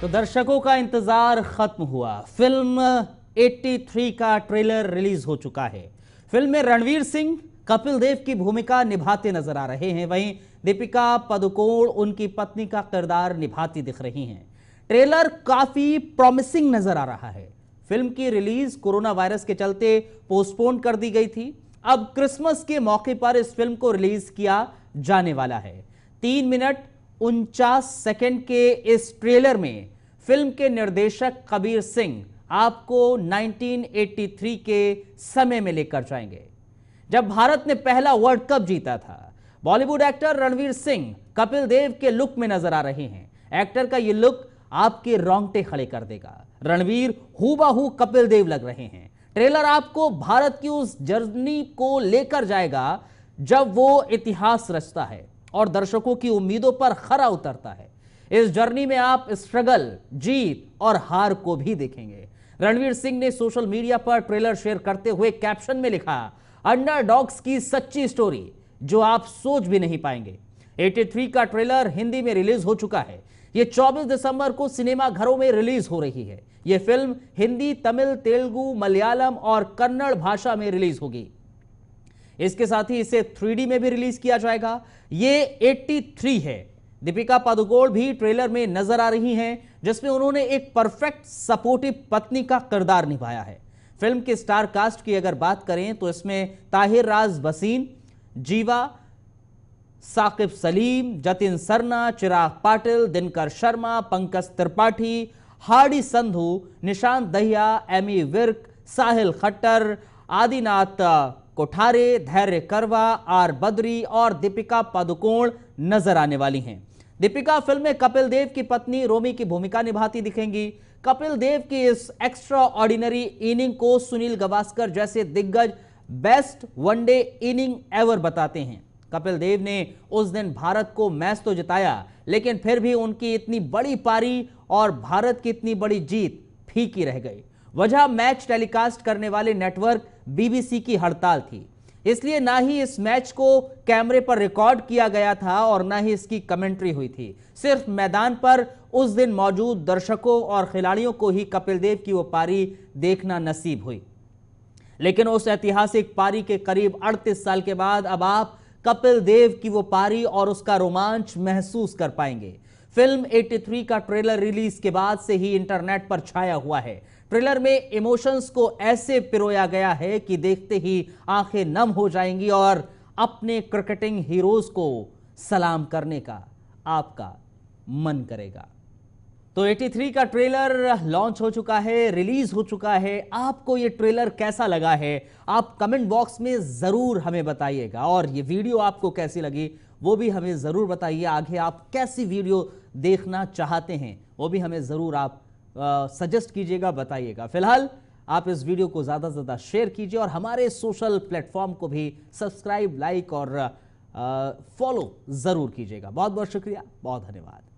तो दर्शकों का इंतजार खत्म हुआ फिल्म 83 का ट्रेलर रिलीज हो चुका है फिल्म में रणवीर सिंह कपिल देव की भूमिका निभाते नजर आ रहे हैं वहीं दीपिका पदुकोण उनकी पत्नी का किरदार निभाती दिख रही हैं ट्रेलर काफी प्रॉमिसिंग नजर आ रहा है फिल्म की रिलीज कोरोना वायरस के चलते पोस्टपोन कर दी गई थी अब क्रिसमस के मौके पर इस फिल्म को रिलीज किया जाने वाला है तीन मिनट उनचास सेकेंड के इस ट्रेलर में फिल्म के निर्देशक कबीर सिंह आपको 1983 के समय में लेकर जाएंगे जब भारत ने पहला वर्ल्ड कप जीता था बॉलीवुड एक्टर रणवीर सिंह कपिल देव के लुक में नजर आ रहे हैं एक्टर का ये लुक आपके रोंगटे खड़े कर देगा रणवीर हूबाहू कपिल देव लग रहे हैं ट्रेलर आपको भारत की उस जर्नी को लेकर जाएगा जब वो इतिहास रचता है और दर्शकों की उम्मीदों पर खरा उतरता है इस जर्नी में आप स्ट्रगल जीत और हार को भी देखेंगे रणवीर सिंह ने सोशल मीडिया पर ट्रेलर शेयर करते हुए कैप्शन में लिखा डॉग्स की सच्ची स्टोरी जो आप सोच भी नहीं पाएंगे 83 का ट्रेलर हिंदी में रिलीज हो चुका है यह 24 दिसंबर को सिनेमा घरों में रिलीज हो रही है यह फिल्म हिंदी तमिल तेलुगु मलयालम और कन्नड़ भाषा में रिलीज होगी इसके साथ ही इसे थ्री में भी रिलीज किया जाएगा ये 83 है दीपिका पादुकोण भी ट्रेलर में नजर आ रही हैं जिसमें उन्होंने एक परफेक्ट सपोर्टिव पत्नी का किरदार निभाया है फिल्म के स्टार कास्ट की अगर बात करें तो इसमें ताहिर राज बसीन जीवा साकिब सलीम जतिन सरना चिराग पाटिल दिनकर शर्मा पंकज त्रिपाठी हार्डी संधू निशांत दहिया एमी विर्क साहिल खट्टर आदिनाथ कोठारे धैर्य करवा आर बद्री और दीपिका पादुकोण नजर आने वाली हैं दीपिका फिल्म में कपिल देव की पत्नी रोमी की भूमिका निभाती दिखेंगी कपिल देव की इस एक्स्ट्रा ऑर्डिनरी इनिंग को सुनील गवास्कर जैसे दिग्गज बेस्ट वनडे इनिंग एवर बताते हैं कपिल देव ने उस दिन भारत को मैच तो जिताया लेकिन फिर भी उनकी इतनी बड़ी पारी और भारत की इतनी बड़ी जीत फीकी रह गई वजह मैच टेलीकास्ट करने वाले नेटवर्क बीबीसी की हड़ताल थी इसलिए ना ही इस मैच को कैमरे पर रिकॉर्ड किया गया था और ना ही इसकी कमेंट्री हुई थी सिर्फ मैदान पर उस दिन मौजूद दर्शकों और खिलाड़ियों को ही कपिल देव की वो पारी देखना नसीब हुई लेकिन उस ऐतिहासिक पारी के करीब 38 साल के बाद अब आप कपिल देव की वो पारी और उसका रोमांच महसूस कर पाएंगे फिल्म 83 का ट्रेलर रिलीज के बाद से ही इंटरनेट पर छाया हुआ है ट्रेलर में इमोशंस को ऐसे पिरोया गया है कि देखते ही आंखें नम हो जाएंगी और अपने क्रिकेटिंग हीरोज को सलाम करने का आपका मन करेगा तो 83 का ट्रेलर लॉन्च हो चुका है रिलीज हो चुका है आपको ये ट्रेलर कैसा लगा है आप कमेंट बॉक्स में जरूर हमें बताइएगा और ये वीडियो आपको कैसी लगी वो भी हमें ज़रूर बताइए आगे आप कैसी वीडियो देखना चाहते हैं वो भी हमें ज़रूर आप सजेस्ट कीजिएगा बताइएगा फिलहाल आप इस वीडियो को ज़्यादा से ज़्यादा शेयर कीजिए और हमारे सोशल प्लेटफॉर्म को भी सब्सक्राइब लाइक और फॉलो ज़रूर कीजिएगा बहुत बहुत शुक्रिया बहुत धन्यवाद